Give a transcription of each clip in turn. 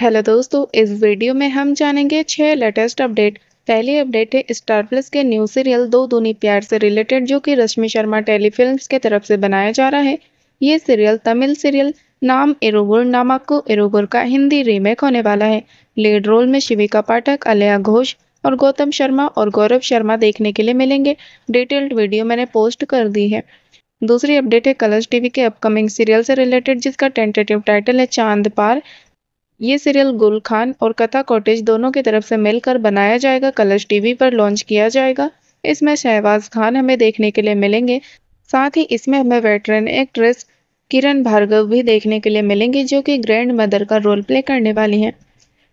hello दोस्तों इस video में हम जानेंगे छह लेटेस्ट अपडेट पहली अपडेट है स्टार प्लस के न्यू सीरियल दो दुनी प्यार से रिलेटेड जो कि रश्मि शर्मा टेलीफिल्म के तरफ से बनाया जा रहा है ये सीरियल तमिल सीरियल नाम इरुगुर नामक को इरुगुर का हिंदी रीमेक होने वाला है लीड रोल में शिविका पाठक अलिया घोष और गौतम शर्मा और गौरव शर्मा देखने के लिए मिलेंगे डिटेल्ड वीडियो मैंने पोस्ट कर दी है दूसरी अपडेट है कलर्स टीवी के अपकमिंग सीरियल से रिलेटेड जिसका टेंटेटिव टाइटल है चांद पार ये सीरियल गुल खान और कथा कॉटेज दोनों की तरफ से मिलकर बनाया जाएगा कलर्स टीवी पर लॉन्च किया जाएगा इसमें शहबाज खान हमें देखने के लिए मिलेंगे साथ ही इसमें हमें वेटरन एक्ट्रेस किरण भार्गव भी देखने के लिए मिलेंगी जो कि ग्रैंड मदर का रोल प्ले करने वाली हैं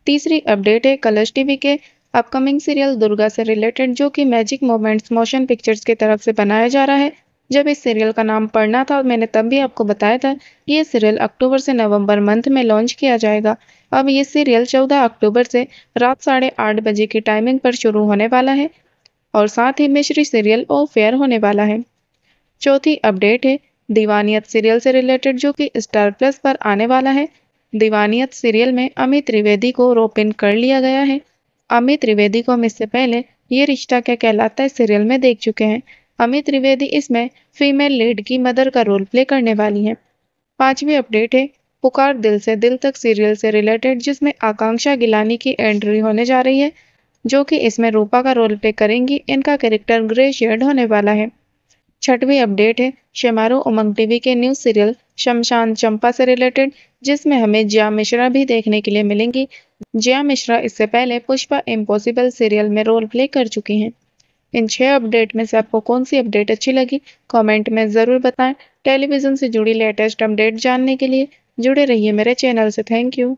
तीसरी अपडेट है कलर्स टीवी के अपकमिंग सीरियल दुर्गा से रिलेटेड जो कि मैजिक मोमेंट्स मोशन पिक्चर्स की तरफ से बनाया जा रहा है जब इस सीरियल का नाम पढ़ना था मैंने तब भी आपको बताया था कि ये सीरियल अक्टूबर से नवंबर मंथ में लॉन्च किया जाएगा अब ये सीरियल 14 अक्टूबर से रात साढ़े आठ बजे की टाइमिंग पर शुरू होने वाला है और साथ ही मिश्री सीरियल ओ फेयर होने वाला है चौथी अपडेट है दीवानियत सीरियल से रिलेटेड जो कि स्टार प्लस पर आने वाला है दीवानियत सीरियल में अमित त्रिवेदी को रोप इन कर लिया गया है अमित त्रिवेदी को हम इससे पहले ये रिश्ता क्या कहलाता है सीरियल में देख चुके हैं अमित त्रिवेदी इसमें फीमेल लीड की मदर का रोल प्ले करने वाली हैं पांचवी अपडेट है पुकार दिल से दिल तक सीरियल से रिलेटेड जिसमें आकांक्षा गिलानी की एंट्री होने जा रही है जो कि इसमें रूपा का रोल प्ले करेंगी इनका कैरेक्टर ग्रे शेड होने वाला है छठवीं अपडेट है शेमारू उमंग टीवी के न्यूज सीरियल शमशान चंपा से रिलेटेड जिसमें हमें जिया मिश्रा भी देखने के लिए मिलेंगी जिया मिश्रा इससे पहले पुष्पा इम्पॉसिबल सीरियल में रोल प्ले कर चुकी हैं इन छह अपडेट में से आपको कौन सी अपडेट अच्छी लगी कमेंट में ज़रूर बताएं टेलीविज़न से जुड़ी लेटेस्ट अपडेट जानने के लिए जुड़े रहिए मेरे चैनल से थैंक यू